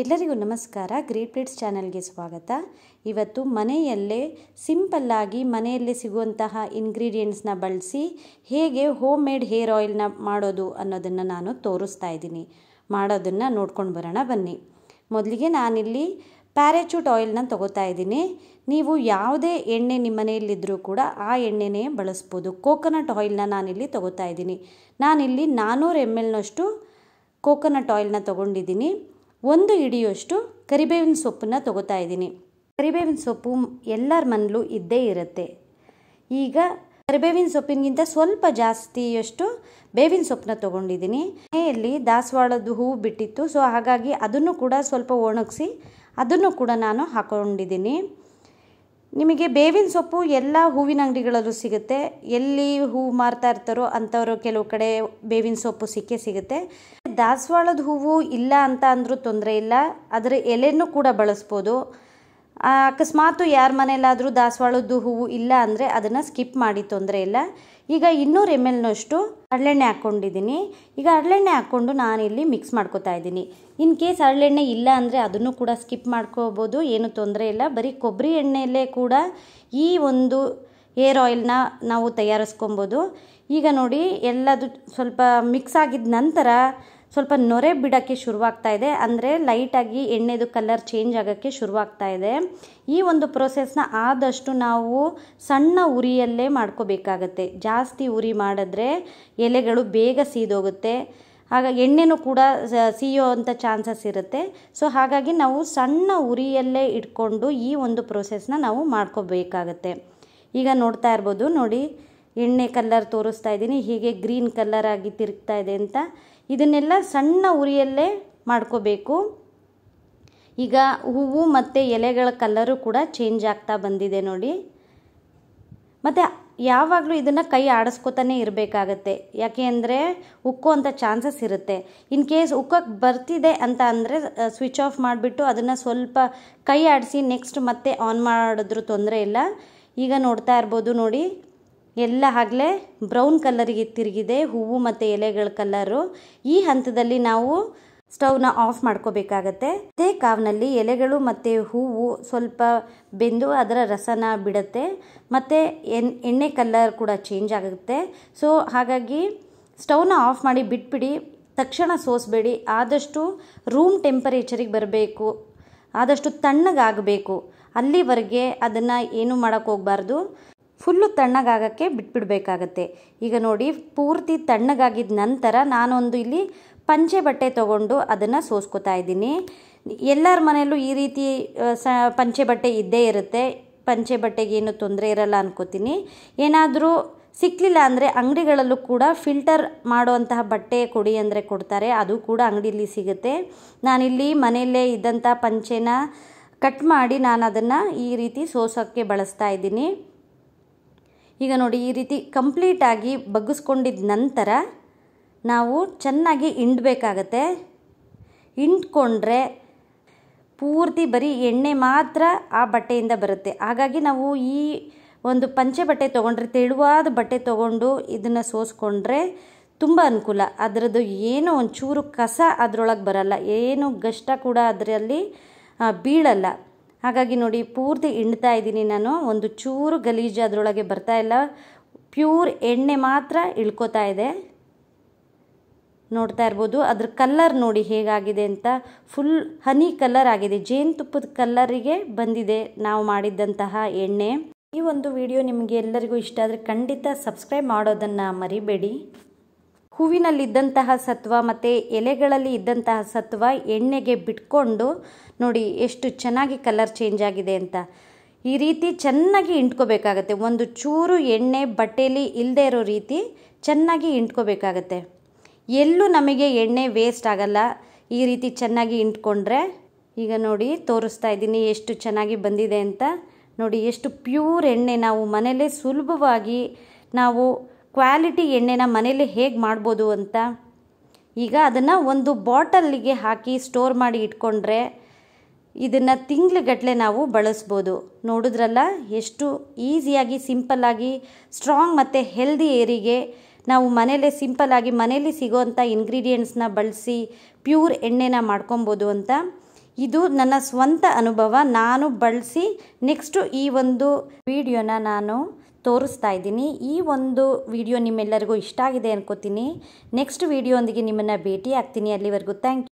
ಎಲ್ಲರಿಗೂ ನಮಸ್ಕಾರ greet plates ಚಾನಲ್ಗೆ ಸ್ವಾಗತ ಇವತ್ತು ಮನೆಯಲ್ಲೇ ಸಿಂಪಲ್ಲಾಗಿ ಮನೆಯಲ್ಲೇ ಸಿಗುವಂತಹ ಇಂಗ್ರೀಡಿಯೆಂಟ್ಸ್ನ ಬಳಸಿ ಹೇಗೆ ಹೋಮ್ ಮೇಡ್ ಹೇರ್ ಆಯಿಲ್ನ ಮಾಡೋದು ಅನ್ನೋದನ್ನು ನಾನು ತೋರಿಸ್ತಾ ಇದ್ದೀನಿ ಮಾಡೋದನ್ನು ನೋಡ್ಕೊಂಡು ಬರೋಣ ಬನ್ನಿ ಮೊದಲಿಗೆ ನಾನಿಲ್ಲಿ ಪ್ಯಾರಾಚೂಟ್ ಆಯಿಲ್ನ ತೊಗೋತಾ ಇದ್ದೀನಿ ನೀವು ಯಾವುದೇ ಎಣ್ಣೆ ನಿಮ್ಮ ಮನೆಯಲ್ಲಿದ್ದರೂ ಕೂಡ ಆ ಎಣ್ಣೆನೇ ಬಳಸ್ಬೋದು ಕೋಕೋನಟ್ ಆಯಿಲ್ನ ನಾನಿಲ್ಲಿ ತೊಗೋತಾ ಇದ್ದೀನಿ ನಾನಿಲ್ಲಿ ನಾನ್ನೂರು ಎಮ್ ಎಲ್ನಷ್ಟು ಕೋಕೋನಟ್ ಆಯಿಲ್ನ ತೊಗೊಂಡಿದ್ದೀನಿ ಒಂದು ಹಿಡಿಯಷ್ಟು ಕರಿಬೇವಿನ ಸೊಪ್ಪನ್ನು ತಗೋತಾ ಇದ್ದೀನಿ ಕರಿಬೇವಿನ ಸೊಪ್ಪು ಎಲ್ಲರ ಮನೇಲೂ ಇದ್ದೇ ಇರುತ್ತೆ ಈಗ ಕರಿಬೇವಿನ ಸೊಪ್ಪಿನಗಿಂತ ಸ್ವಲ್ಪ ಜಾಸ್ತಿಯಷ್ಟು ಬೇವಿನ ಸೊಪ್ಪನ್ನ ತೊಗೊಂಡಿದ್ದೀನಿ ಮನೆಯಲ್ಲಿ ದಾಸವಾಳದ್ದು ಹೂವು ಬಿಟ್ಟಿತ್ತು ಸೊ ಹಾಗಾಗಿ ಅದನ್ನು ಕೂಡ ಸ್ವಲ್ಪ ಒಣಗಿಸಿ ಅದನ್ನು ಕೂಡ ನಾನು ಹಾಕೊಂಡಿದ್ದೀನಿ ನಿಮಗೆ ಬೇವಿನ ಸೊಪ್ಪು ಎಲ್ಲ ಹೂವಿನ ಅಂಗಡಿಗಳಲ್ಲೂ ಸಿಗುತ್ತೆ ಎಲ್ಲಿ ಹೂವು ಮಾರ್ತಾ ಇರ್ತಾರೋ ಅಂಥವ್ರು ಕೆಲವು ಕಡೆ ಬೇವಿನ ಸೊಪ್ಪು ಸಿಕ್ಕೇ ಸಿಗುತ್ತೆ ದಾಸವಾಳದ ಹೂವು ಇಲ್ಲ ಅಂತ ಅಂದರೂ ತೊಂದರೆ ಇಲ್ಲ ಅದರ ಎಲೆನೂ ಕೂಡ ಬಳಸ್ಬೋದು ಅಕಸ್ಮಾತು ಯಾರ ಮನೆಯಲ್ಲಾದರೂ ದಾಸವಾಳದ್ದು ಹೂವು ಇಲ್ಲ ಅಂದರೆ ಅದನ್ನು ಸ್ಕಿಪ್ ಮಾಡಿ ತೊಂದರೆ ಇಲ್ಲ ಈಗ ಇನ್ನೂರು ಎಮ್ ಎಲ್ನಷ್ಟು ಹರಳೆಣ್ಣೆ ಹಾಕ್ಕೊಂಡಿದ್ದೀನಿ ಈಗ ಹರಳೆಣ್ಣೆ ಹಾಕ್ಕೊಂಡು ಇಲ್ಲಿ ಮಿಕ್ಸ್ ಮಾಡ್ಕೋತಾ ಇದ್ದೀನಿ ಇನ್ ಕೇಸ್ ಹರಳೆಣ್ಣೆ ಇಲ್ಲ ಅಂದರೆ ಅದನ್ನು ಕೂಡ ಸ್ಕಿಪ್ ಮಾಡ್ಕೋಬೋದು ಏನು ತೊಂದರೆ ಇಲ್ಲ ಬರೀ ಕೊಬ್ಬರಿ ಎಣ್ಣೆಯಲ್ಲೇ ಕೂಡ ಈ ಒಂದು ಏರ್ ಆಯಿಲ್ನ ನಾವು ತಯಾರಿಸ್ಕೊಬೋದು ಈಗ ನೋಡಿ ಎಲ್ಲದು ಸ್ವಲ್ಪ ಮಿಕ್ಸ್ ಆಗಿದ ನಂತರ ಸ್ವಲ್ಪ ನೊರೆ ಬಿಡೋಕ್ಕೆ ಶುರುವಾಗ್ತಾ ಇದೆ ಅಂದರೆ ಲೈಟಾಗಿ ಎಣ್ಣೆದು ಕಲರ್ ಚೇಂಜ್ ಆಗೋಕ್ಕೆ ಶುರುವಾಗ್ತಾ ಇದೆ ಈ ಒಂದು ಪ್ರೊಸೆಸ್ನ ಆದಷ್ಟು ನಾವು ಸಣ್ಣ ಉರಿಯಲ್ಲೇ ಮಾಡ್ಕೋಬೇಕಾಗತ್ತೆ ಜಾಸ್ತಿ ಉರಿ ಮಾಡಿದ್ರೆ ಎಲೆಗಳು ಬೇಗ ಸೀದೋಗುತ್ತೆ ಆಗ ಎಣ್ಣೆನೂ ಕೂಡ ಸೀಯೋ ಅಂಥ ಚಾನ್ಸಸ್ ಇರುತ್ತೆ ಸೊ ಹಾಗಾಗಿ ನಾವು ಸಣ್ಣ ಉರಿಯಲ್ಲೇ ಇಟ್ಕೊಂಡು ಈ ಒಂದು ಪ್ರೊಸೆಸ್ನ ನಾವು ಮಾಡ್ಕೋಬೇಕಾಗತ್ತೆ ಈಗ ನೋಡ್ತಾ ಇರ್ಬೋದು ನೋಡಿ ಎಣ್ಣೆ ಕಲ್ಲರ್ ತೋರಿಸ್ತಾ ಇದ್ದೀನಿ ಹೀಗೆ ಗ್ರೀನ್ ಕಲ್ಲರ್ ಆಗಿ ತಿರುಗ್ತಾ ಇದೆ ಅಂತ ಇದನ್ನೆಲ್ಲ ಸಣ್ಣ ಉರಿಯಲ್ಲೇ ಮಾಡ್ಕೋಬೇಕು ಈಗ ಹೂವು ಮತ್ತು ಎಲೆಗಳ ಕಲ್ಲರು ಕೂಡ ಚೇಂಜ್ ಆಗ್ತಾ ಬಂದಿದೆ ನೋಡಿ ಮತ್ತು ಯಾವಾಗಲೂ ಇದನ್ನು ಕೈ ಆಡಿಸ್ಕೊತಾನೆ ಇರಬೇಕಾಗತ್ತೆ ಯಾಕೆ ಅಂದರೆ ಉಕ್ಕೋ ಅಂತ ಚಾನ್ಸಸ್ ಇರುತ್ತೆ ಇನ್ ಕೇಸ್ ಉಕ್ಕಕ್ಕೆ ಬರ್ತಿದೆ ಅಂತ ಅಂದರೆ ಸ್ವಿಚ್ ಆಫ್ ಮಾಡಿಬಿಟ್ಟು ಅದನ್ನು ಸ್ವಲ್ಪ ಕೈ ಆಡಿಸಿ ನೆಕ್ಸ್ಟ್ ಮತ್ತೆ ಆನ್ ಮಾಡಿದ್ರೂ ತೊಂದರೆ ಇಲ್ಲ ಈಗ ನೋಡ್ತಾ ಇರ್ಬೋದು ನೋಡಿ ಎಲ್ಲ ಆಗಲೇ ಬ್ರೌನ್ ಕಲರಿಗೆ ತಿರುಗಿದೆ ಹೂವು ಮತ್ತು ಎಲೆಗಳ ಕಲ್ಲರು ಈ ಹಂತದಲ್ಲಿ ನಾವು ಸ್ಟವ್ನ ಆಫ್ ಮಾಡ್ಕೋಬೇಕಾಗತ್ತೆ ಅದೇ ಕಾವ್ನಲ್ಲಿ ಎಲೆಗಳು ಮತ್ತು ಹೂವು ಸ್ವಲ್ಪ ಬೆಂದು ಅದರ ರಸನ ಬಿಡುತ್ತೆ ಮತ್ತು ಎನ್ ಎಣ್ಣೆ ಕಲ್ಲರ್ ಕೂಡ ಚೇಂಜ್ ಆಗುತ್ತೆ ಸೊ ಹಾಗಾಗಿ ಸ್ಟವ್ನ ಆಫ್ ಮಾಡಿ ಬಿಟ್ಬಿಡಿ ತಕ್ಷಣ ಸೋಸಬೇಡಿ ಆದಷ್ಟು ರೂಮ್ ಟೆಂಪರೇಚರಿಗೆ ಬರಬೇಕು ಆದಷ್ಟು ತಣ್ಣಗಾಗಬೇಕು ಅಲ್ಲಿವರೆಗೆ ಅದನ್ನು ಏನು ಮಾಡೋಕ್ಕೆ ಫುಲ್ಲು ತಣ್ಣಗಾಗೋಕ್ಕೆ ಬಿಟ್ಬಿಡ್ಬೇಕಾಗತ್ತೆ ಈಗ ನೋಡಿ ಪೂರ್ತಿ ತಣ್ಣಗಾಗಿದ ನಂತರ ನಾನೊಂದು ಇಲ್ಲಿ ಪಂಚೆ ಬಟ್ಟೆ ತಗೊಂಡು ಅದನ್ನು ಸೋಸ್ಕೊತಾ ಇದ್ದೀನಿ ಎಲ್ಲರ ಮನೆಯಲ್ಲೂ ಈ ರೀತಿ ಸ ಪಂಚೆ ಬಟ್ಟೆ ಇದ್ದೇ ಇರುತ್ತೆ ಪಂಚೆ ಬಟ್ಟೆಗೆ ಏನು ತೊಂದರೆ ಇರಲ್ಲ ಅನ್ಕೋತೀನಿ ಏನಾದರೂ ಸಿಕ್ಕಲಿಲ್ಲ ಅಂದರೆ ಅಂಗಡಿಗಳಲ್ಲೂ ಕೂಡ ಫಿಲ್ಟರ್ ಮಾಡುವಂತಹ ಬಟ್ಟೆ ಕೊಡಿ ಅಂದರೆ ಕೊಡ್ತಾರೆ ಅದು ಕೂಡ ಅಂಗಡಿಯಲ್ಲಿ ಸಿಗುತ್ತೆ ನಾನಿಲ್ಲಿ ಮನೆಯಲ್ಲೇ ಇದ್ದಂಥ ಪಂಚೆನ ಕಟ್ ಮಾಡಿ ನಾನು ಅದನ್ನು ಈ ರೀತಿ ಸೋಸೋಕ್ಕೆ ಬಳಸ್ತಾ ಇದ್ದೀನಿ ಈಗ ನೋಡಿ ಈ ರೀತಿ ಕಂಪ್ಲೀಟಾಗಿ ಬಗ್ಗಿಸ್ಕೊಂಡಿದ್ದ ನಂತರ ನಾವು ಚೆನ್ನಾಗಿ ಹಿಂಡಬೇಕಾಗತ್ತೆ ಹಿಂಡ್ಕೊಂಡ್ರೆ ಪೂರ್ತಿ ಬರೀ ಎಣ್ಣೆ ಮಾತ್ರ ಆ ಬಟ್ಟೆಯಿಂದ ಬರುತ್ತೆ ಹಾಗಾಗಿ ನಾವು ಈ ಒಂದು ಪಂಚೆ ಬಟ್ಟೆ ತೊಗೊಂಡ್ರೆ ತೆಳುವಾದ ಬಟ್ಟೆ ತೊಗೊಂಡು ಇದನ್ನು ಸೋಸ್ಕೊಂಡ್ರೆ ತುಂಬ ಅನುಕೂಲ ಅದರದ್ದು ಏನೋ ಒಂಚೂರು ಕಸ ಅದರೊಳಗೆ ಬರಲ್ಲ ಏನು ಗಷ್ಟ ಕೂಡ ಅದರಲ್ಲಿ ಬೀಳಲ್ಲ ಹಾಗಾಗಿ ನೋಡಿ ಪೂರ್ತಿ ಹಿಂಡ್ತಾ ಇದ್ದೀನಿ ನಾನು ಒಂದು ಚೂರು ಗಲೀಜು ಅದರೊಳಗೆ ಬರ್ತಾ ಇಲ್ಲ ಪ್ಯೂರ್ ಎಣ್ಣೆ ಮಾತ್ರ ಇಳ್ಕೋತಾ ಇದೆ ನೋಡ್ತಾ ಇರ್ಬೋದು ಅದ್ರ ಕಲ್ಲರ್ ನೋಡಿ ಹೇಗಾಗಿದೆ ಅಂತ ಫುಲ್ ಹನಿ ಕಲ್ಲರ್ ಆಗಿದೆ ಜೇನುತುಪ್ಪದ ಕಲ್ಲರಿಗೆ ಬಂದಿದೆ ನಾವು ಮಾಡಿದ್ದಂತಹ ಎಣ್ಣೆ ಈ ಒಂದು ವಿಡಿಯೋ ನಿಮಗೆ ಎಲ್ಲರಿಗೂ ಇಷ್ಟ ಆದರೆ ಖಂಡಿತ ಸಬ್ಸ್ಕ್ರೈಬ್ ಮಾಡೋದನ್ನು ಮರಿಬೇಡಿ ಹೂವಿನಲ್ಲಿದ್ದಂತಹ ಸತ್ವ ಮತ್ತು ಎಲೆಗಳಲ್ಲಿ ಇದ್ದಂತಹ ಸತ್ವ ಎಣ್ಣೆಗೆ ಬಿಟ್ಕೊಂಡು ನೋಡಿ ಎಷ್ಟು ಚೆನ್ನಾಗಿ ಕಲರ್ ಚೇಂಜ್ ಆಗಿದೆ ಅಂತ ಈ ರೀತಿ ಚೆನ್ನಾಗಿ ಇಂಟ್ಕೋಬೇಕಾಗತ್ತೆ ಒಂದು ಚೂರು ಎಣ್ಣೆ ಬಟ್ಟೆಯಲ್ಲಿ ಇಲ್ಲದೆ ಇರೋ ರೀತಿ ಚೆನ್ನಾಗಿ ಇಂಟ್ಕೋಬೇಕಾಗತ್ತೆ ಎಲ್ಲೂ ನಮಗೆ ಎಣ್ಣೆ ವೇಸ್ಟ್ ಆಗಲ್ಲ ಈ ರೀತಿ ಚೆನ್ನಾಗಿ ಇಂಟ್ಕೊಂಡ್ರೆ ಈಗ ನೋಡಿ ತೋರಿಸ್ತಾ ಇದ್ದೀನಿ ಎಷ್ಟು ಚೆನ್ನಾಗಿ ಬಂದಿದೆ ಅಂತ ನೋಡಿ ಎಷ್ಟು ಪ್ಯೂರ್ ಎಣ್ಣೆ ನಾವು ಮನೆಯಲ್ಲೇ ಸುಲಭವಾಗಿ ನಾವು ಕ್ವಾಲಿಟಿ ಎಣ್ಣೆನ ಮನೇಲಿ ಹೇಗೆ ಮಾಡ್ಬೋದು ಅಂತ ಈಗ ಅದನ್ನು ಒಂದು ಬಾಟಲ್ಲಿಗೆ ಹಾಕಿ ಸ್ಟೋರ್ ಮಾಡಿ ಇಟ್ಕೊಂಡ್ರೆ ಇದನ್ನು ತಿಂಗ್ಳುಗಟ್ಟಲೆ ನಾವು ಬಳಸ್ಬೋದು ನೋಡಿದ್ರಲ್ಲ ಎಷ್ಟು ಈಸಿಯಾಗಿ ಸಿಂಪಲ್ಲಾಗಿ ಸ್ಟ್ರಾಂಗ್ ಮತ್ತು ಹೆಲ್ದಿ ಏರಿಗೆ ನಾವು ಮನೇಲೇ ಸಿಂಪಲ್ಲಾಗಿ ಮನೇಲಿ ಸಿಗೋವಂಥ ಇಂಗ್ರೀಡಿಯೆಂಟ್ಸ್ನ ಬಳಸಿ ಪ್ಯೂರ್ ಎಣ್ಣೆನ ಮಾಡ್ಕೊಬೋದು ಅಂತ ಇದು ನನ್ನ ಸ್ವಂತ ಅನುಭವ ನಾನು ಬಳಸಿ ನೆಕ್ಸ್ಟು ಈ ಒಂದು ವಿಡಿಯೋನ ನಾನು ತೋರಿಸ್ತಾ ಇದ್ದೀನಿ ಈ ಒಂದು ವಿಡಿಯೋ ನಿಮ್ಮೆಲ್ಲರಿಗೂ ಇಷ್ಟ ಆಗಿದೆ ಅನ್ಕೋತೀನಿ ನೆಕ್ಸ್ಟ್ ವಿಡಿಯೋ ಒಂದಿಗೆ ನಿಮ್ಮನ್ನು ಭೇಟಿ ಆಗ್ತೀನಿ ಅಲ್ಲಿವರೆಗೂ ಥ್ಯಾಂಕ್ ಯು